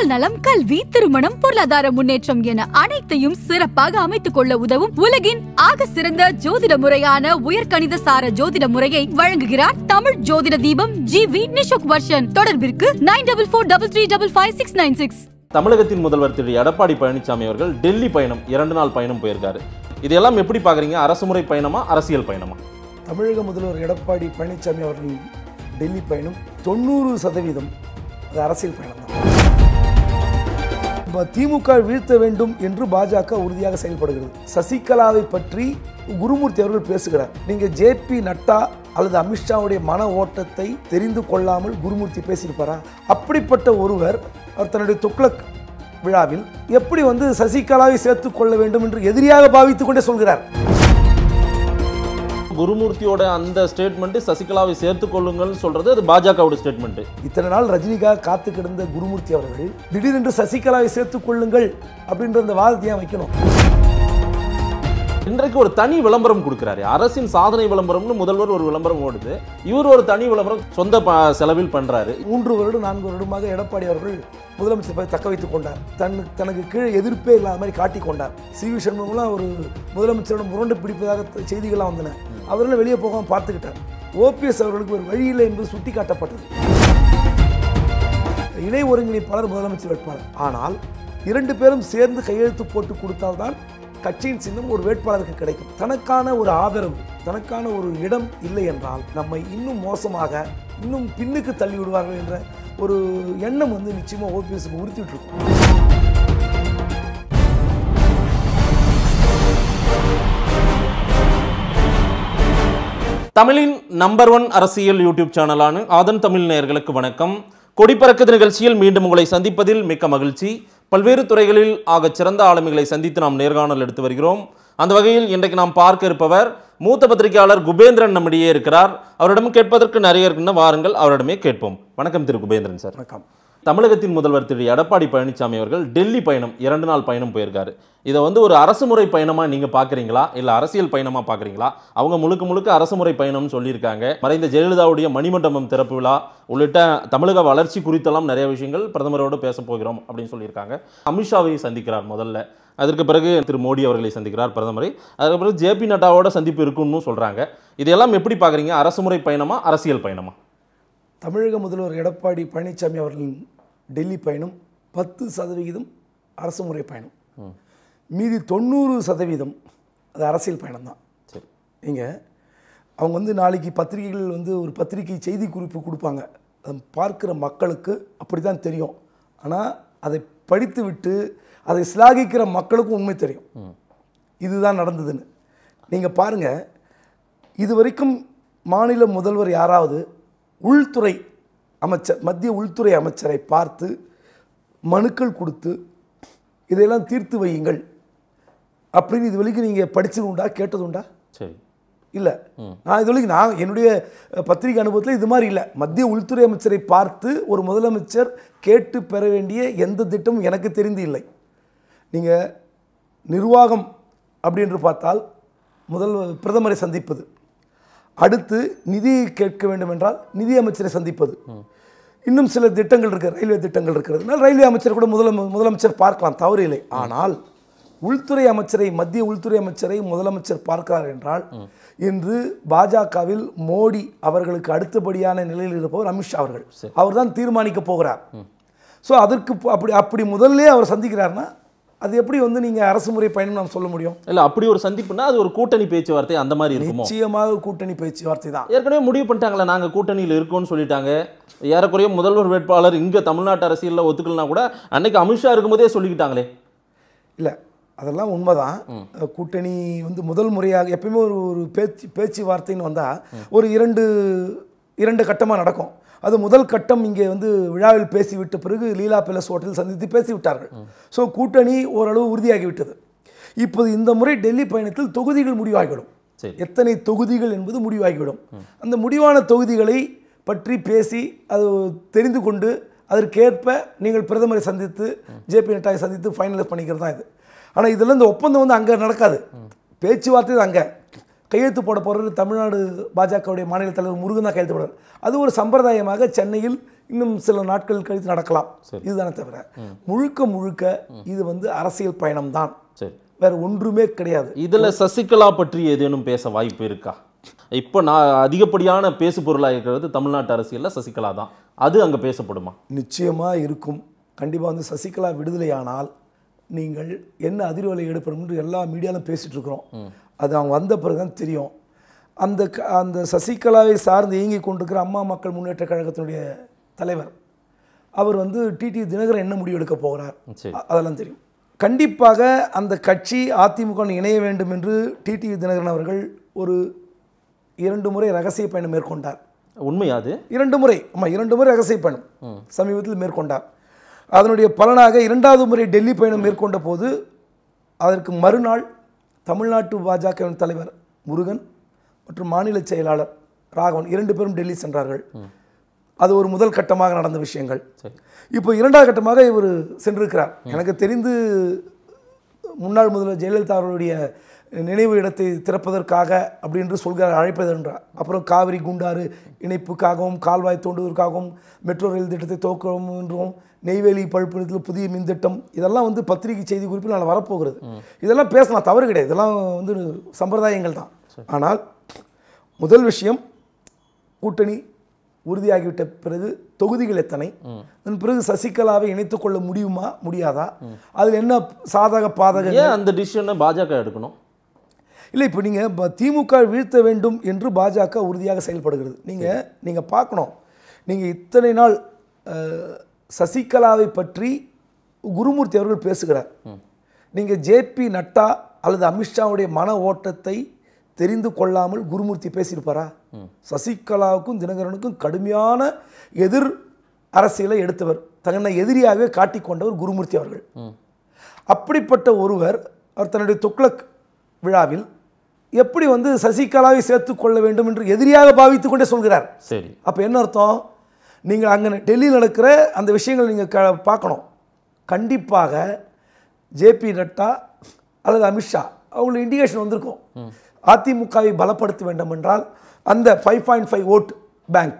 உடல் நலம் கல்வி திருமணம் பொருளாதார முன்னேற்றம் என அனைத்தையும் சிறப்பாக அமைத்துக் கொள்ள உதவும் உலகின் ஆக சிறந்த ஜோதிட முறையான உயர்கணித சார ஜோதிட முறையை வழங்குகிறார் தமிழ் ஜோதிட தீபம் ஜி வி நிஷோக் வர்ஷன் தொடர்பிற்கு nine double four double three double five six nine six தமிழகத்தின் முதல்வர் திரு எடப்பாடி பழனிசாமி அவர்கள் டெல்லி பயணம் இரண்டு நாள் பயணம் போயிருக்காரு இதெல்லாம் எப்படி பாக்குறீங்க அரசு முறை பயணமா அரசியல் பயணமா தமிழக முதல்வர் எடப்பாடி பழனிசாமி அவர்களின் டெல்லி பயணம் தொண்ணூறு சதவீதம் அரசியல் பயணம் தான் திமுக வீழ்த்த வேண்டும் என்று பாஜக உறுதியாக செயல்படுகிறது சசிகலாவை பற்றி குருமூர்த்தி அவர்கள் பேசுகிறார் நீங்க ஜே பி நட்டா அல்லது அமித்ஷாவுடைய மன ஓட்டத்தை தெரிந்து கொள்ளாமல் குருமூர்த்தி பேசியிருப்பாரா அப்படிப்பட்ட ஒருவர் தன்னுடைய துக்ளக் விழாவில் எப்படி வந்து சசிகலாவை சேர்த்துக் கொள்ள வேண்டும் என்று எதிரியாக பாவித்துக் கொண்டே சொல்கிறார் குருமூர்த்தியோட அந்த ஸ்டேட்மெண்ட்டு சசிகலாவை சேர்த்து கொள்ளுங்கள்னு சொல்கிறது அது பாஜகவோட ஸ்டேட்மெண்ட் இத்தனை நாள் ரஜினிகா காத்து கிடந்த குருமூர்த்தி அவர்கள் திடீரென்று சசிகலாவை சேர்த்து கொள்ளுங்கள் அப்படின்ற அந்த வாதத்தை வைக்கணும் இன்றைக்கு ஒரு தனி விளம்பரம் கொடுக்குறாரு அரசின் சாதனை விளம்பரம்னு முதல்வர் ஒரு விளம்பரம் ஓடுது இவர் ஒரு தனி விளம்பரம் சொந்த செலவில் பண்றாரு மூன்று வருடம் நான்கு வருடமாக எடப்பாடி அவர்கள் முதலமைச்சர் பதவி தக்க வைத்துக் கொண்டார் தன் தனக்கு கீழே எதிர்ப்பே இல்லாத மாதிரி காட்டிக் கொண்டார் சி வி சண்முகம்லாம் ஒரு முதலமைச்சரோட முரண்டு பிடிப்பதாக செய்திகள்லாம் வந்தன அவரெல்லாம் வெளியே போகாமல் பார்த்துக்கிட்டார் ஓபிஎஸ் அவர்களுக்கு ஒரு வழி இல்லை என்பது காட்டப்பட்டது இணை ஒருங்கிணைப்பாளர் முதலமைச்சர் வேட்பாளர் ஆனால் இரண்டு பேரும் சேர்ந்து கையெழுத்து போட்டு கொடுத்தால்தான் கட்சியின் சின்னம் ஒரு வேட்பாளருக்கு கிடைக்கும் தனக்கான ஒரு ஆதரவு தனக்கான ஒரு இடம் இல்லை என்றால் நம்மை இன்னும் மோசமாக இன்னும் பின்னுக்கு தள்ளி விடுவார்கள் என்ற ஒரு எண்ணம் வந்து நிச்சயமாக ஓபிஎஸ்க்கு உறுத்திட்டு இருக்கும் தமிழின் நம்பர் ஒன் அரசியல் யூடியூப் சேனலான ஆதன் தமிழ் நேயர்களுக்கு வணக்கம் கொடிப்பறக்குது நிகழ்ச்சியில் மீண்டும் உங்களை சந்திப்பதில் மிக்க மகிழ்ச்சி பல்வேறு துறைகளில் ஆக சிறந்த ஆளுமைகளை சந்தித்து நாம் நேர்காணல் எடுத்து வருகிறோம் அந்த வகையில் இன்றைக்கு நாம் பார்க்க இருப்பவர் மூத்த பத்திரிகையாளர் குபேந்திரன் நம்மிடையே இருக்கிறார் அவரிடம் கேட்பதற்கு நிறைய இருக்குன்னு வாருங்கள் அவரிடமே கேட்போம் வணக்கம் திரு குபேந்திரன் சார் வணக்கம் தமிழகத்தின் முதல்வர் திரு எடப்பாடி பழனிசாமி அவர்கள் டெல்லி பயணம் இரண்டு நாள் பயணம் போயிருக்காரு இதை வந்து ஒரு அரசு முறை பயணமாக நீங்கள் பார்க்குறீங்களா இல்லை அரசியல் பயணமாக பார்க்குறீங்களா அவங்க முழுக்க முழுக்க அரசு முறை பயணம்னு சொல்லியிருக்காங்க மறைந்த ஜெயலலிதாவுடைய மணிமண்டபம் திறப்பு விழா உள்ளிட்ட தமிழக வளர்ச்சி குறித்தெல்லாம் நிறைய விஷயங்கள் பிரதமரோடு பேச போகிறோம் அப்படின்னு சொல்லியிருக்காங்க அமித்ஷாவை சந்திக்கிறார் முதல்ல அதற்கு பிறகு திரு மோடி அவர்களை சந்திக்கிறார் பிரதமரை அதற்கு பிறகு ஜேபி நட்டாவோட சந்திப்பு இருக்குன்னு சொல்கிறாங்க இதையெல்லாம் எப்படி பார்க்குறீங்க அரசு முறை பயணமா அரசியல் பயணமா தமிழக முதல்வர் எடப்பாடி பழனிசாமி அவர்களின் டெல்லி பயணம் பத்து சதவிகிதம் அரசு முறை பயணம் மீதி தொண்ணூறு சதவீதம் அது அரசியல் பயணம் தான் சரி நீங்கள் அவங்க வந்து நாளைக்கு பத்திரிகைகள் வந்து ஒரு பத்திரிகை செய்தி குறிப்பு கொடுப்பாங்க அதை பார்க்குற மக்களுக்கு அப்படி தான் தெரியும் ஆனால் அதை படித்து விட்டு அதை சிலாகிக்கிற மக்களுக்கும் உண்மை தெரியும் இதுதான் நடந்ததுன்னு நீங்கள் பாருங்கள் இது வரைக்கும் மாநில முதல்வர் யாராவது உள்துறை அமைச்சர் மத்திய உள்துறை அமைச்சரை பார்த்து மனுக்கள் கொடுத்து இதையெல்லாம் தீர்த்து வையுங்கள் அப்படின்னு இது வரைக்கும் நீங்கள் படித்தது உண்டா கேட்டது உண்டா சரி இல்லை நான் இது வரைக்கும் நான் என்னுடைய பத்திரிகை அனுபவத்தில் இது மாதிரி இல்லை மத்திய உள்துறை அமைச்சரை பார்த்து ஒரு முதலமைச்சர் கேட்டு பெற வேண்டிய எந்த திட்டமும் எனக்கு தெரிந்து இல்லை நீங்கள் நிர்வாகம் அப்படின்னு பார்த்தால் முதல் பிரதமரை சந்திப்பது அடுத்து நிதியை கேட்க வேண்டும் என்றால் நிதி அமைச்சரை சந்திப்பது இன்னும் சில திட்டங்கள் இருக்கு ரயில்வே திட்டங்கள் இருக்கிறதுனால ரயில்வே அமைச்சர் கூட முதல முதலமைச்சர் பார்க்கலாம் தவறு இல்லை ஆனால் உள்துறை அமைச்சரை மத்திய உள்துறை அமைச்சரை முதலமைச்சர் பார்க்கிறார் என்றால் இன்று பாஜகவில் மோடி அவர்களுக்கு அடுத்தபடியான நிலையில் இருப்பவர் அமித்ஷா அவர்கள் அவர் தான் தீர்மானிக்க போகிறார் ஸோ அதற்கு அப்படி அப்படி முதல்ல அவர் சந்திக்கிறார்னா அது எப்படி வந்து நீங்கள் அரசு முறை பயணம் நாம் சொல்ல முடியும் இல்லை அப்படி ஒரு சந்திப்புனா அது ஒரு கூட்டணி பேச்சுவார்த்தை அந்த மாதிரி இருக்கும் நிச்சயமாக கூட்டணி பேச்சுவார்த்தை தான் ஏற்கனவே முடிவு பண்ணிட்டாங்களே நாங்கள் கூட்டணியில் இருக்கோம்னு சொல்லிட்டாங்க ஏறக்குறைய முதல்வர் வேட்பாளர் இங்கே தமிழ்நாட்டு அரசியலில் ஒத்துக்கலனா கூட அன்னைக்கு அமித்ஷா இருக்கும்போதே சொல்லிக்கிட்டாங்களே இல்லை அதெல்லாம் உண்மைதான் கூட்டணி வந்து முதல் முறையாக எப்பயுமே ஒரு ஒரு பேச்சு பேச்சுவார்த்தைன்னு வந்தால் ஒரு இரண்டு இரண்டு கட்டமாக நடக்கும் அது முதல் கட்டம் இங்கே வந்து விழாவில் பேசிவிட்ட பிறகு லீலா பேலஸ் ஹோட்டலில் சந்தித்து பேசிவிட்டார்கள் ஸோ கூட்டணி ஓரளவு உறுதியாகிவிட்டது இப்போது இந்த முறை டெல்லி பயணத்தில் தொகுதிகள் முடிவாகிவிடும் எத்தனை தொகுதிகள் என்பது முடிவாகிவிடும் அந்த முடிவான தொகுதிகளை பற்றி பேசி அது தெரிந்து கொண்டு அதற்கேற்ப நீங்கள் பிரதமரை சந்தித்து ஜேபி நட்டாவை சந்தித்து ஃபைனலைஸ் பண்ணிக்கிறது தான் இது ஆனால் இதில் இந்த ஒப்பந்தம் வந்து அங்கே நடக்காது பேச்சுவார்த்தை அங்கே கையெழுத்து போட போகிறது தமிழ்நாடு பாஜகவுடைய மாநில தலைவர் முருகன் தான் கையெழுத்து போடுறார் அது ஒரு சம்பிரதாயமாக சென்னையில் இன்னும் சில நாட்கள் கழித்து நடக்கலாம் இதுதானே தவிர முழுக்க முழுக்க இது வந்து அரசியல் பயணம்தான் வேற ஒன்றுமே கிடையாது இதில் சசிகலா பற்றி ஏதேனும் பேச வாய்ப்பு இருக்கா இப்போ நான் அதிகப்படியான பேசு பொருளாக இருக்கிறது தமிழ்நாட்டு அரசியலில் சசிகலா தான் அது அங்கே பேசப்படுமா நிச்சயமாக இருக்கும் கண்டிப்பாக வந்து சசிகலா விடுதலையானால் நீங்கள் என்ன அதிர்வலை என்று எல்லா மீடியாவிலும் பேசிகிட்ருக்குறோம் அது அவங்க வந்த பிறகு தான் தெரியும் அந்த அந்த சசிகலாவை சார்ந்து இயங்கி கொண்டிருக்கிற அம்மா மக்கள் முன்னேற்ற கழகத்தினுடைய தலைவர் அவர் வந்து டிடி தினகரன் என்ன முடிவு எடுக்க போகிறார் அதெல்லாம் தெரியும் கண்டிப்பாக அந்த கட்சி அதிமுக இணைய வேண்டும் என்று டிடி தினகரன் அவர்கள் ஒரு இரண்டு முறை ரகசிய பயணம் மேற்கொண்டார் உண்மையாது இரண்டு முறை ஆமாம் இரண்டு முறை ரகசிய பயணம் சமீபத்தில் மேற்கொண்டார் அதனுடைய பலனாக இரண்டாவது முறை டெல்லி பயணம் மேற்கொண்ட போது அதற்கு மறுநாள் தமிழ்நாட்டு பாஜக தலைவர் முருகன் மற்றும் மாநில செயலாளர் ராகவன் இரண்டு பேரும் டெல்லி சென்றார்கள் அது ஒரு முதல் கட்டமாக நடந்த விஷயங்கள் இப்போ இரண்டாவது கட்டமாக இவர் சென்றிருக்கிறார் எனக்கு தெரிந்து முன்னாள் முதல்வர் ஜெயலலிதா அவருடைய நினைவு இடத்தை திறப்பதற்காக அப்படின்று சொல்கிறார் அழைப்பதென்றார் அப்புறம் காவிரி குண்டாறு இணைப்புக்காகவும் கால்வாய் தோண்டுவதற்காகவும் மெட்ரோ ரயில் திட்டத்தை துவக்கவும் என்றும் நெய்வேலி பழுப்பு புதிய மின் திட்டம் இதெல்லாம் வந்து பத்திரிகை செய்தி குறிப்பில் நான் வரப்போகிறது இதெல்லாம் பேசலாம் தவறு கிடையாது இதெல்லாம் வந்து சம்பிரதாயங்கள் தான் ஆனால் முதல் விஷயம் கூட்டணி உறுதியாகிவிட்ட பிறகு தொகுதிகள் எத்தனை அதன் பிறகு சசிகலாவை இணைத்துக் கொள்ள முடியுமா முடியாதா அதில் என்ன சாதக பாதக அந்த டிசிஷனை பாஜக எடுக்கணும் இல்லை இப்போ நீங்கள் திமுக வீழ்த்த வேண்டும் என்று பாஜக உறுதியாக செயல்படுகிறது நீங்கள் நீங்கள் பார்க்கணும் நீங்கள் இத்தனை நாள் சசிகலாவை பற்றி குருமூர்த்தி அவர்கள் பேசுகிறார் நீங்கள் ஜேபி நட்டா அல்லது அமித்ஷாவுடைய மன ஓட்டத்தை தெரிந்து கொள்ளாமல் குருமூர்த்தி பேசியிருப்பாரா சசிகலாவுக்கும் தினகரனுக்கும் கடுமையான எதிர் அரசியலை எடுத்தவர் தன்னை எதிரியாகவே காட்டிக்கொண்டவர் குருமூர்த்தி அவர்கள் அப்படிப்பட்ட ஒருவர் அவர் தன்னுடைய துக்ளக் விழாவில் எப்படி வந்து சசிகலாவை சேர்த்து கொள்ள வேண்டும் என்று எதிரியாக பாவித்து கொண்டே சொல்கிறார் சரி அப்போ என்ன அர்த்தம் நீங்கள் அங்கே டெல்லியில் நடக்கிற அந்த விஷயங்களை நீங்கள் க பார்க்கணும் கண்டிப்பாக ஜேபி நட்டா அல்லது அமித்ஷா அவங்களுக்கு இண்டிகேஷன் வந்திருக்கும் அதிமுகவை பலப்படுத்த வேண்டும் என்றால் அந்த five point five vote bank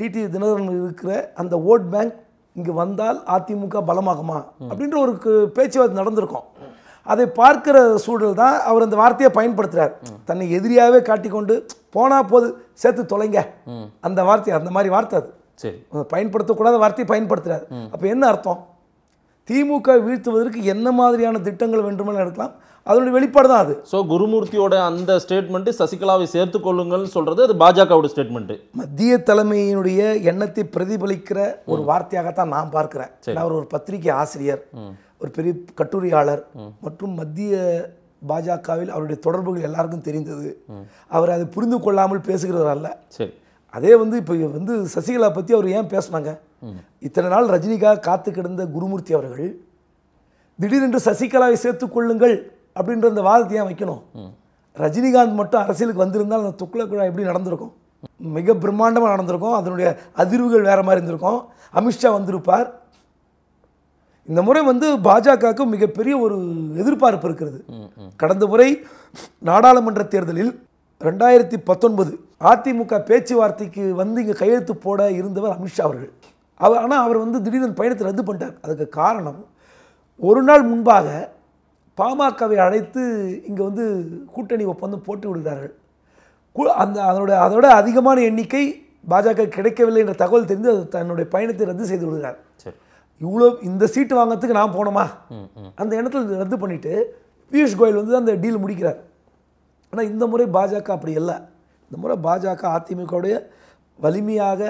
TT Dhinakaran இருக்கிற அந்த ஓட் பேங்க் இங்கே வந்தால் அதிமுக பலமாகுமா அப்படின்ற ஒரு பேச்சுவார்த்தை நடந்திருக்கும் அதை பார்க்கிற சூழல் தான் அவர் அந்த வார்த்தையை பயன்படுத்துறாரு தன்னை எதிரியாகவே காட்டிக்கொண்டு போனால் போது சேர்த்து தொலைங்க அந்த வார்த்தை அந்த மாதிரி வார்த்தை அது சரி பயன்படுத்தக்கூடாத வார்த்தையை பயன்படுத்துறாரு அப்போ என்ன அர்த்தம் திமுக வீழ்த்துவதற்கு என்ன மாதிரியான திட்டங்கள் வேண்டுமென எடுக்கலாம் அதனுடைய வெளிப்பாடு தான் அது ஸோ குருமூர்த்தியோட அந்த ஸ்டேட்மெண்ட்டு சசிகலாவை சேர்த்து கொள்ளுங்கள்னு சொல்கிறது அது பாஜகவோட ஸ்டேட்மெண்ட்டு மத்திய தலைமையினுடைய எண்ணத்தை பிரதிபலிக்கிற ஒரு வார்த்தையாகத்தான் நான் பார்க்குறேன் அவர் ஒரு பத்திரிகை ஆசிரியர் ஒரு பெரிய கட்டுரையாளர் மற்றும் மத்திய பாஜகவில் அவருடைய தொடர்புகள் எல்லாருக்கும் தெரிந்தது அவர் அதை புரிந்து கொள்ளாமல் பேசுகிறவர் அல்ல அதே வந்து இப்போ வந்து சசிகலா பற்றி அவர் ஏன் பேசினாங்க இத்தனை நாள் ரஜினிகா காத்து கிடந்த குருமூர்த்தி அவர்கள் திடீரென்று சசிகலாவை சேர்த்து கொள்ளுங்கள் அப்படின்ற அந்த வாதத்தை ஏன் வைக்கணும் ரஜினிகாந்த் மட்டும் அரசியலுக்கு வந்திருந்தால் அந்த துக்ள குழா எப்படி நடந்திருக்கும் மிக பிரம்மாண்டமாக நடந்திருக்கும் அதனுடைய அதிர்வுகள் வேறு மாதிரி இருந்திருக்கும் அமித்ஷா வந்திருப்பார் இந்த முறை வந்து பாஜகவுக்கு மிகப்பெரிய ஒரு எதிர்பார்ப்பு இருக்கிறது கடந்த முறை நாடாளுமன்ற தேர்தலில் ரெண்டாயிரத்தி பத்தொன்பது அதிமுக பேச்சுவார்த்தைக்கு வந்து இங்கே கையெழுத்து போட இருந்தவர் அமித்ஷா அவர்கள் அவர் ஆனால் அவர் வந்து திடீரென பயணத்தை ரத்து பண்ணிட்டார் அதுக்கு காரணம் ஒரு நாள் முன்பாக பாமகவை அழைத்து இங்கே வந்து கூட்டணி ஒப்பந்தம் போட்டு விடுகிறார்கள் அந்த அதனோட அதோட அதிகமான எண்ணிக்கை பாஜக கிடைக்கவில்லை என்ற தகவல் தெரிந்து தன்னுடைய பயணத்தை ரத்து செய்து விடுகிறார் இவ்வளோ இந்த சீட்டு வாங்கிறதுக்கு நான் போனோமா அந்த இடத்துல ரத்து பண்ணிவிட்டு பியூஷ் கோயல் வந்து அந்த டீல் முடிக்கிறார் ஆனால் இந்த முறை பாஜக அப்படி இல்லை இந்த முறை பாஜக அதிமுகவுடைய வலிமையாக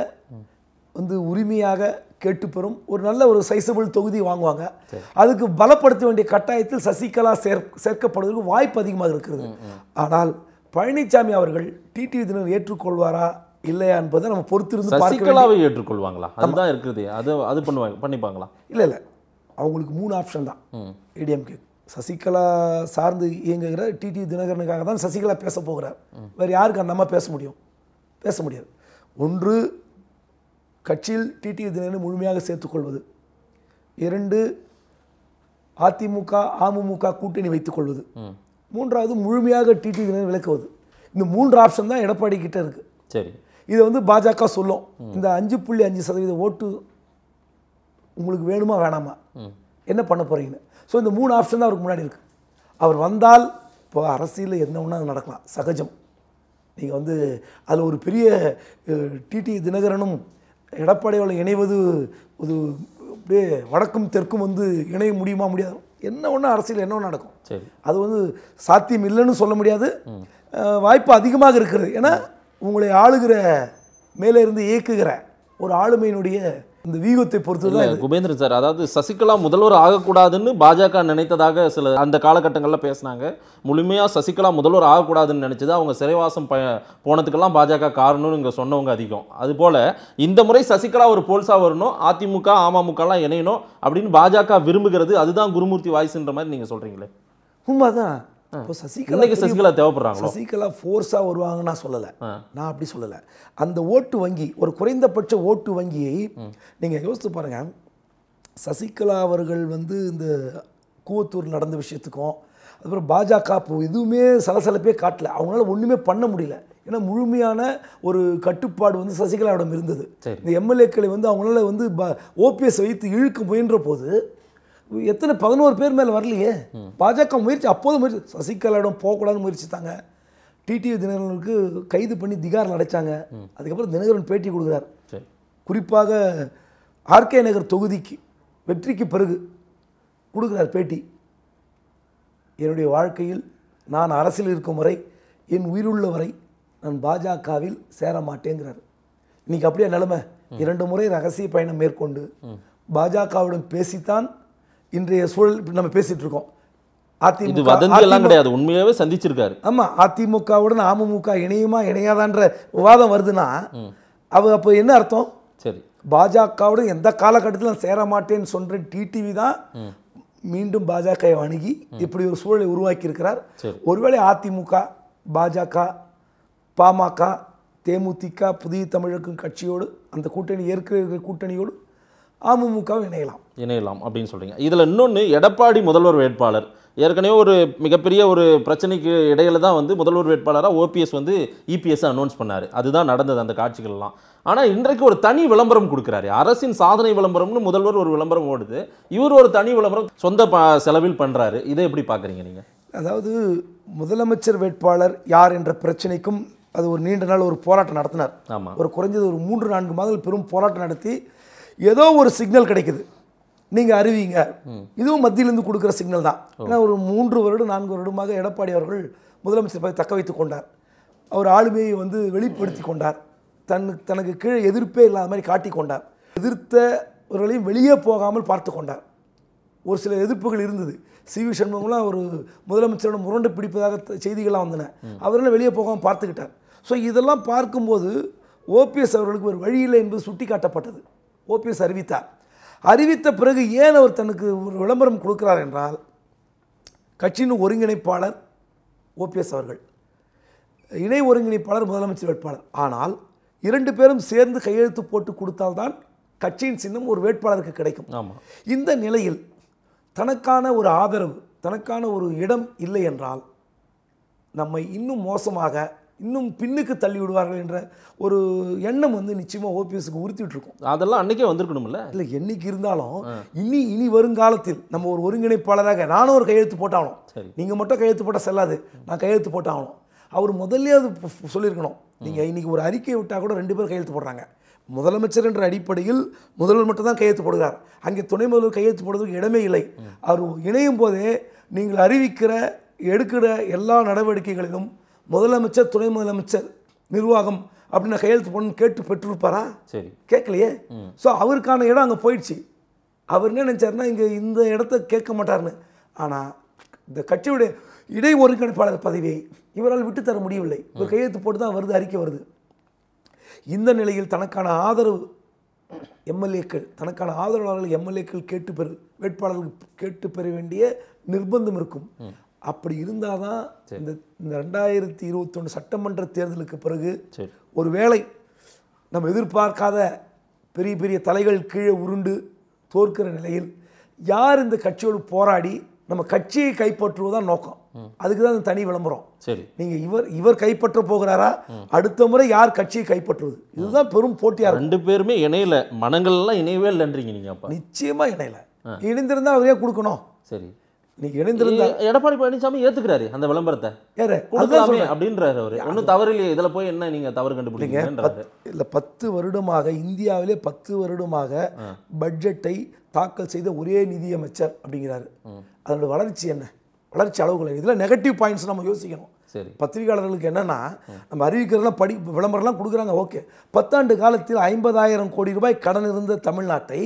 வந்து உரிமையாக கேட்டு பெறும் ஒரு நல்ல ஒரு சைசபிள் தொகுதி வாங்குவாங்க அதுக்கு பலப்படுத்த வேண்டிய கட்டாயத்தில் சசிகலா சேர் சேர்க்கப்படுவதற்கு வாய்ப்பு அதிகமாக இருக்கிறது ஆனால் பழனிசாமி அவர்கள் டிடிவி தினம் ஏற்றுக்கொள்வாரா இல்லையா என்பதை நம்ம பொறுத்திருந்து சசிகலாவை ஏற்றுக்கொள்வாங்களா அதுதான் இருக்குது அது அது பண்ணுவாங்க பண்ணிப்பாங்களா இல்லை இல்லை அவங்களுக்கு மூணு ஆப்ஷன் தான் ஏடிஎம்கே சசிகலா சார்ந்து இயங்குகிற டிடி தினகரனுக்காக தான் சசிகலா பேச போகிறார் வேறு யாருக்கு அந்த அம்மா பேச முடியும் பேச முடியாது ஒன்று கட்சியில் டிடி தினகரன் முழுமையாக சேர்த்துக்கொள்வது இரண்டு அதிமுக அமமுக கூட்டணி வைத்துக்கொள்வது மூன்றாவது முழுமையாக டிடி தினகரன் விளக்குவது இந்த மூன்று ஆப்ஷன் தான் எடப்பாடி கிட்ட இருக்குது சரி இதை வந்து பாஜக சொல்லும் இந்த அஞ்சு புள்ளி அஞ்சு சதவீத ஓட்டு உங்களுக்கு வேணுமா வேணாமா என்ன பண்ண போகிறீங்கன்னு ஸோ இந்த மூணு ஆப்ஷன் தான் அவருக்கு முன்னாடி இருக்குது அவர் வந்தால் இப்போ அரசியலில் என்ன ஒன்றா நடக்கலாம் சகஜம் நீங்கள் வந்து அதில் ஒரு பெரிய டிடி தினகரனும் எடப்பாடியோட இணைவது ஒரு அப்படியே வடக்கும் தெற்கும் வந்து இணைய முடியுமா முடியாது என்ன ஒன்று அரசியல் என்ன ஒன்று நடக்கும் அது வந்து சாத்தியம் இல்லைன்னு சொல்ல முடியாது வாய்ப்பு அதிகமாக இருக்கிறது ஏன்னா உங்களை ஆளுகிற மேலே இருந்து இயக்குகிற ஒரு ஆளுமையினுடைய இந்த வீகத்தை பொறுத்து தான் சார் அதாவது சசிகலா முதல்வர் ஆகக்கூடாதுன்னு பாஜக நினைத்ததாக சில அந்த காலகட்டங்களில் பேசினாங்க முழுமையாக சசிகலா முதல்வர் ஆகக்கூடாதுன்னு நினச்சது அவங்க சிறைவாசம் ப போனதுக்கெல்லாம் பாஜக காரணம்னு இங்கே சொன்னவங்க அதிகம் அதுபோல் இந்த முறை சசிகலா ஒரு போல்ஸாக வரணும் அதிமுக அமமுகலாம் இணையணும் அப்படின்னு பாஜக விரும்புகிறது அதுதான் குருமூர்த்தி வாய்ஸ்ன்ற மாதிரி நீங்கள் சொல்கிறீங்களே உண்மாதான் இப்போ சசிகலா சசிகலா தேவைப்படுறாங்க சசிகலா ஃபோர்ஸாக வருவாங்கன்னு நான் சொல்லலை நான் அப்படி சொல்லலை அந்த ஓட்டு வங்கி ஒரு குறைந்தபட்ச ஓட்டு வங்கியை நீங்கள் யோசித்து பாருங்கள் சசிகலா அவர்கள் வந்து இந்த கூவத்தூர் நடந்த விஷயத்துக்கும் அதுக்கப்புறம் பாஜக எதுவுமே சலசலப்பே காட்டலை அவங்களால ஒன்றுமே பண்ண முடியல ஏன்னா முழுமையான ஒரு கட்டுப்பாடு வந்து சசிகலாவிடம் இருந்தது இந்த எம்எல்ஏக்களை வந்து அவங்களால வந்து ஓபிஎஸ் வைத்து இழுக்க முயன்ற போது எத்தனை பதினோரு பேர் மேலே வரலையே பாஜக முயற்சி அப்போதும் முயற்சி சசிகலாவிடம் போகக்கூடாதுன்னு முயற்சித்தாங்க டிடிவி தினகரனுக்கு கைது பண்ணி திகாரில் அடைச்சாங்க அதுக்கப்புறம் தினகரன் பேட்டி கொடுக்குறார் குறிப்பாக ஆர்கே நகர் தொகுதிக்கு வெற்றிக்கு பிறகு கொடுக்குறார் பேட்டி என்னுடைய வாழ்க்கையில் நான் அரசில் இருக்கும் வரை என் உயிருள்ள வரை நான் பாஜகவில் சேர மாட்டேங்கிறார் இன்றைக்கி அப்படியே நிலைமை இரண்டு முறை ரகசிய பயணம் மேற்கொண்டு பாஜகவுடன் பேசித்தான் இன்றைய சூழல் இப்படி நம்ம பேசிகிட்டு இருக்கோம் அதிமுக எல்லாம் கிடையாது உண்மையாகவே சந்திச்சிருக்காரு ஆமாம் அதிமுகவுடன் அமமுக இணையுமா இணையாதான்ற விவாதம் வருதுன்னா அவ அப்போ என்ன அர்த்தம் சரி பாஜகவுடன் எந்த காலகட்டத்திலும் சேர மாட்டேன்னு சொல்கிற டிடிவி தான் மீண்டும் பாஜக அணுகி இப்படி ஒரு சூழலை உருவாக்கி இருக்கிறார் ஒருவேளை அதிமுக பாஜக பாமக தேமுதிக புதிய தமிழக்கும் கட்சியோடு அந்த கூட்டணி ஏற்கனவே கூட்டணியோடு அமமுகவும் இணையலாம் இணையலாம் அப்படின்னு சொல்கிறீங்க இதில் இன்னொன்று எடப்பாடி முதல்வர் வேட்பாளர் ஏற்கனவே ஒரு மிகப்பெரிய ஒரு பிரச்சனைக்கு இடையில தான் வந்து முதல்வர் வேட்பாளராக ஓபிஎஸ் வந்து இபிஎஸ் அனௌன்ஸ் பண்ணார் அதுதான் நடந்தது அந்த காட்சிகள்லாம் ஆனால் இன்றைக்கு ஒரு தனி விளம்பரம் கொடுக்குறாரு அரசின் சாதனை விளம்பரம்னு முதல்வர் ஒரு விளம்பரம் ஓடுது இவர் ஒரு தனி விளம்பரம் சொந்த செலவில் பண்ணுறாரு இதை எப்படி பார்க்குறீங்க நீங்கள் அதாவது முதலமைச்சர் வேட்பாளர் யார் என்ற பிரச்சனைக்கும் அது ஒரு நீண்ட நாள் ஒரு போராட்டம் நடத்தினார் ஆமாம் ஒரு குறைஞ்சது ஒரு மூன்று நான்கு மாதங்கள் பெரும் போராட்டம் நடத்தி ஏதோ ஒரு சிக்னல் கிடைக்குது நீங்கள் அறிவிங்க இதுவும் மத்தியிலிருந்து கொடுக்குற சிக்னல் தான் ஏன்னா ஒரு மூன்று வருடம் நான்கு வருடமாக எடப்பாடி அவர்கள் முதலமைச்சர் பதவி தக்க வைத்து கொண்டார் அவர் ஆளுமையை வந்து வெளிப்படுத்தி கொண்டார் தன் தனக்கு கீழே எதிர்ப்பே இல்லாத மாதிரி காட்டி கொண்டார் எதிர்த்தவர்களையும் வெளியே போகாமல் பார்த்து கொண்டார் ஒரு சில எதிர்ப்புகள் இருந்தது சி வி சண்முகம்லாம் ஒரு முதலமைச்சரோட முரண்டு பிடிப்பதாக செய்திகள்லாம் வந்தன அவரெல்லாம் வெளியே போகாமல் பார்த்துக்கிட்டார் ஸோ இதெல்லாம் பார்க்கும்போது ஓபிஎஸ் அவர்களுக்கு ஒரு வழி இல்லை என்பது சுட்டி காட்டப்பட்டது ஓபிஎஸ் அறிவித்தார் அறிவித்த பிறகு ஏன் அவர் தனக்கு ஒரு விளம்பரம் கொடுக்கிறார் என்றால் கட்சியின் ஒருங்கிணைப்பாளர் ஓபிஎஸ் அவர்கள் இணை ஒருங்கிணைப்பாளர் முதலமைச்சர் வேட்பாளர் ஆனால் இரண்டு பேரும் சேர்ந்து கையெழுத்து போட்டு கொடுத்தால்தான் கட்சியின் சின்னம் ஒரு வேட்பாளருக்கு கிடைக்கும் ஆமாம் இந்த நிலையில் தனக்கான ஒரு ஆதரவு தனக்கான ஒரு இடம் இல்லை என்றால் நம்மை இன்னும் மோசமாக இன்னும் பின்னுக்கு தள்ளி விடுவார்கள் என்ற ஒரு எண்ணம் வந்து நிச்சயமாக ஓபிஎஸ்க்கு உறுத்திட்டுருக்கும் அதெல்லாம் அன்றைக்கே வந்திருக்கணும்ல இல்லை என்றைக்கு இருந்தாலும் இனி இனி வருங்காலத்தில் நம்ம ஒரு ஒருங்கிணைப்பாளராக நானும் ஒரு கையெழுத்து போட்டாகணும் நீங்கள் மட்டும் கையெழுத்து போட்டால் செல்லாது நான் கையெழுத்து போட்டாகணும் அவர் முதல்லே அது சொல்லியிருக்கணும் நீங்கள் இன்றைக்கி ஒரு அறிக்கை விட்டால் கூட ரெண்டு பேரும் கையெழுத்து போடுறாங்க முதலமைச்சர் என்ற அடிப்படையில் முதல்வர் மட்டும் தான் கையெழுத்து போடுகிறார் அங்கே துணை முதல்வர் கையெழுத்து போடுறதுக்கு இடமே இல்லை அவர் இணையும் போதே நீங்கள் அறிவிக்கிற எடுக்கிற எல்லா நடவடிக்கைகளிலும் முதலமைச்சர் துணை முதலமைச்சர் நிர்வாகம் அப்படின்னு கையெழுத்து போடணும்னு கேட்டு பெற்றிருப்பாரா சரி கேட்கலையே ஸோ அவருக்கான இடம் அங்கே போயிடுச்சு அவர் என்ன நினச்சாருன்னா இங்கே இந்த இடத்த கேட்க மாட்டார்னு ஆனால் இந்த கட்சியுடைய இடை ஒருங்கிணைப்பாளர் பதவியை இவரால் விட்டுத்தர முடியவில்லை இவர் கையெழுத்து போட்டு தான் வருது அறிக்கை வருது இந்த நிலையில் தனக்கான ஆதரவு எம்எல்ஏக்கள் தனக்கான ஆதரவாளர்கள் எம்எல்ஏக்கள் கேட்டு பெறு வேட்பாளர்கள் கேட்டு பெற வேண்டிய நிர்பந்தம் இருக்கும் அப்படி இருந்தால் தான் இந்த இந்த ரெண்டாயிரத்தி இருபத்தொன்று சட்டமன்ற தேர்தலுக்கு பிறகு ஒரு வேளை நம்ம எதிர்பார்க்காத பெரிய பெரிய தலைகள் கீழே உருண்டு தோற்கிற நிலையில் யார் இந்த கட்சியோடு போராடி நம்ம கட்சியை கைப்பற்றுவதான் நோக்கம் அதுக்கு தான் தனி விளம்பரம் சரி நீங்கள் இவர் இவர் கைப்பற்ற போகிறாரா அடுத்த முறை யார் கட்சியை கைப்பற்றுவது இதுதான் பெரும் போட்டியாக ரெண்டு பேருமே இணையில மனங்கள்லாம் இணையவே இல்லைன்றீங்க நீங்கள் அப்போ நிச்சயமாக இணையல இணைந்திருந்தால் அவரே கொடுக்கணும் சரி நீங்கள் இணைந்திருந்த எடப்பாடி பழனிசாமி ஏத்துக்கிறாரு அந்த விளம்பரத்தை ஏற கொடுக்கலாமே அப்படின்றாரு அவர் ஒன்றும் தவறு இல்லையே இதில் போய் என்ன நீங்கள் தவறு கண்டுபிடிங்க இல்லை பத்து வருடமாக இந்தியாவிலே பத்து வருடமாக பட்ஜெட்டை தாக்கல் செய்த ஒரே நிதியமைச்சர் அப்படிங்கிறாரு அதனோட வளர்ச்சி என்ன வளர்ச்சி அளவுகளை இதில் நெகட்டிவ் பாயிண்ட்ஸ் நம்ம யோசிக்கணும் சரி பத்திரிகையாளர்களுக்கு என்னன்னா நம்ம அறிவிக்கிறதெல்லாம் படி விளம்பரம்லாம் கொடுக்குறாங்க ஓகே பத்தாண்டு காலத்தில் ஐம்பதாயிரம் கோடி ரூபாய் கடன் இருந்த தமிழ்நாட்டை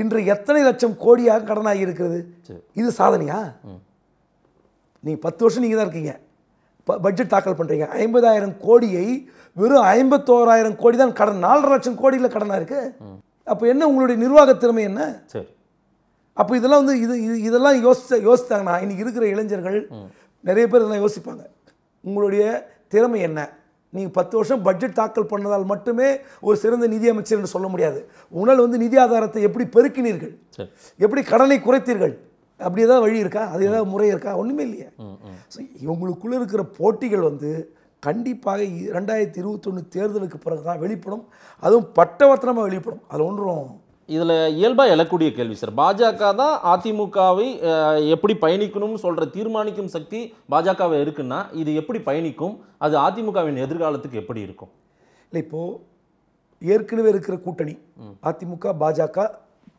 இன்று எத்தனை லட்சம் கோடியாக கடனாகி இருக்கிறது இது சாதனையா நீங்கள் பத்து வருஷம் நீங்கள் தான் இருக்கீங்க பட்ஜெட் தாக்கல் பண்ணுறீங்க ஐம்பதாயிரம் கோடியை வெறும் ஐம்பத்தோராயிரம் கோடி தான் கடன் நாலரை லட்சம் கோடியில் கடனாக இருக்கு அப்போ என்ன உங்களுடைய நிர்வாக திறமை என்ன அப்போ இதெல்லாம் வந்து இது இது இதெல்லாம் யோசிச்ச யோசித்தாங்கண்ணா இன்றைக்கி இருக்கிற இளைஞர்கள் நிறைய பேர் இதெல்லாம் யோசிப்பாங்க உங்களுடைய திறமை என்ன நீங்கள் பத்து வருஷம் பட்ஜெட் தாக்கல் பண்ணதால் மட்டுமே ஒரு சிறந்த நிதியமைச்சர் என்று சொல்ல முடியாது உணல் வந்து நிதி ஆதாரத்தை எப்படி பெருக்கினீர்கள் எப்படி கடனை குறைத்தீர்கள் அப்படி ஏதாவது வழி இருக்கா அது ஏதாவது முறை இருக்கா ஒன்றுமே இல்லையா ஸோ இவங்களுக்குள்ளே இருக்கிற போட்டிகள் வந்து கண்டிப்பாக ரெண்டாயிரத்தி இருபத்தொன்று தேர்தலுக்கு பிறகு தான் வெளிப்படும் அதுவும் பட்டவர்த்தனமாக வெளிப்படும் அதில் ஒன்றும் இதில் இயல்பாக எழக்கூடிய கேள்வி சார் பாஜக தான் அதிமுகவை எப்படி பயணிக்கணும்னு சொல்கிற தீர்மானிக்கும் சக்தி பாஜகவை இருக்குன்னா இது எப்படி பயணிக்கும் அது அதிமுகவின் எதிர்காலத்துக்கு எப்படி இருக்கும் இல்லை இப்போது ஏற்கனவே இருக்கிற கூட்டணி அதிமுக பாஜக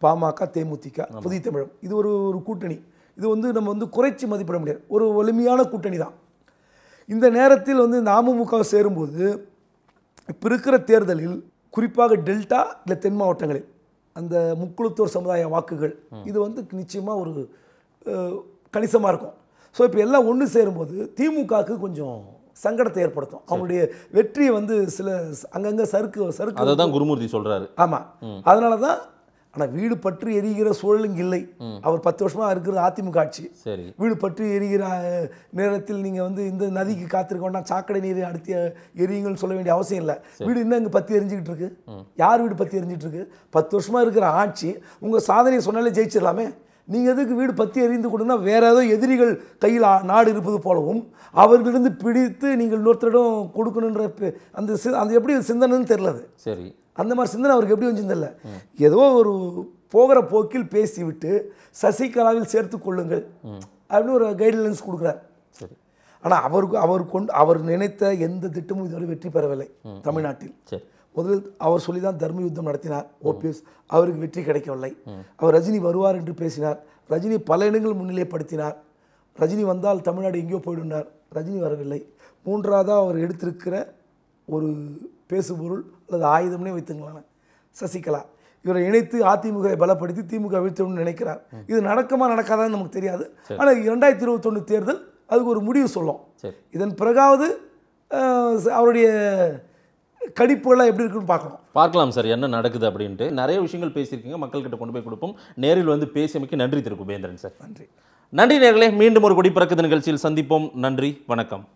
பாமக தேமுதிக புதிய தமிழம் இது ஒரு ஒரு கூட்டணி இது வந்து நம்ம வந்து குறைச்சி மதிப்பிட முடியாது ஒரு வலிமையான கூட்டணி தான் இந்த நேரத்தில் வந்து இந்த அமமுக சேரும்போது இப்போ இருக்கிற தேர்தலில் குறிப்பாக டெல்டா இல்லை தென் மாவட்டங்களில் அந்த முக்குளத்தூர் சமுதாய வாக்குகள் இது வந்து நிச்சயமாக ஒரு கணிசமாக இருக்கும் ஸோ இப்போ எல்லாம் ஒன்று சேரும்போது திமுகவுக்கு கொஞ்சம் சங்கடத்தை ஏற்படுத்தும் அவங்களுடைய வெற்றியை வந்து சில அங்கங்கே சறுக்கு சறுக்கு அதை தான் குருமூர்த்தி சொல்கிறாரு ஆமாம் அதனால தான் ஆனால் வீடு பற்றி எரிகிற சூழல் இங்கே இல்லை அவர் பத்து வருஷமாக இருக்கிறது அதிமுக ஆட்சி வீடு பற்றி எரிகிற நேரத்தில் நீங்கள் வந்து இந்த நதிக்கு காத்திருக்கோம்னா சாக்கடை நீர் அடுத்த எரியுங்கள்னு சொல்ல வேண்டிய அவசியம் இல்லை வீடு இன்னும் இங்கே பற்றி எரிஞ்சிக்கிட்டு இருக்கு யார் வீடு பற்றி எரிஞ்சிட்டு இருக்கு பத்து வருஷமாக இருக்கிற ஆட்சி உங்கள் சாதனையை சொன்னாலே ஜெயிச்சிடலாமே நீங்கள் எதுக்கு வீடு பற்றி எரிந்து கொடுன்னா வேற ஏதோ எதிரிகள் கையில் நாடு இருப்பது போலவும் அவர்களிருந்து பிடித்து நீங்கள் இன்னொருத்தரிடம் கொடுக்கணுன்ற அந்த அந்த எப்படி சிந்தனைன்னு தெரிலது சரி அந்த மாதிரி சிந்தனை அவருக்கு எப்படி வந்துச்சுன்னு ஏதோ ஒரு போகிற போக்கில் பேசிவிட்டு சசிகலாவில் சேர்த்து கொள்ளுங்கள் அப்படின்னு ஒரு கைட்லைன்ஸ் கொடுக்குறார் ஆனால் அவருக்கு அவர் கொண்டு அவர் நினைத்த எந்த திட்டமும் இதோட வெற்றி பெறவில்லை தமிழ்நாட்டில் முதலில் அவர் சொல்லி தான் தர்ம யுத்தம் நடத்தினார் ஓபிஎஸ் அவருக்கு வெற்றி கிடைக்கவில்லை அவர் ரஜினி வருவார் என்று பேசினார் ரஜினி பல இடங்கள் முன்னிலைப்படுத்தினார் ரஜினி வந்தால் தமிழ்நாடு எங்கேயோ போயிடுனார் ரஜினி வரவில்லை மூன்றாவதாக அவர் எடுத்திருக்கிற ஒரு பேசுபொருள் அல்லது ஆயுதம்னே வைத்துங்களான சசிகலா இவரை இணைத்து அதிமுக பலப்படுத்தி திமுக வீழ்த்தணும்னு நினைக்கிறார் இது நடக்குமா நடக்காதான்னு நமக்கு தெரியாது ஆனால் இரண்டாயிரத்தி இருபத்தொன்று தேர்தல் அதுக்கு ஒரு முடிவு சொல்லும் இதன் பிறகாவது அவருடைய கடிப்புகள்லாம் எப்படி இருக்குன்னு பார்க்கணும் பார்க்கலாம் சார் என்ன நடக்குது அப்படின்ட்டு நிறைய விஷயங்கள் பேசியிருக்கீங்க மக்கள்கிட்ட கொண்டு போய் கொடுப்போம் நேரில் வந்து பேசியமைக்கு நன்றி திரு குபேந்திரன் சார் நன்றி நன்றி நேர்களே மீண்டும் ஒரு குடிப்பிறக்குது நிகழ்ச்சியில் சந்திப்போம் நன்றி வணக்கம்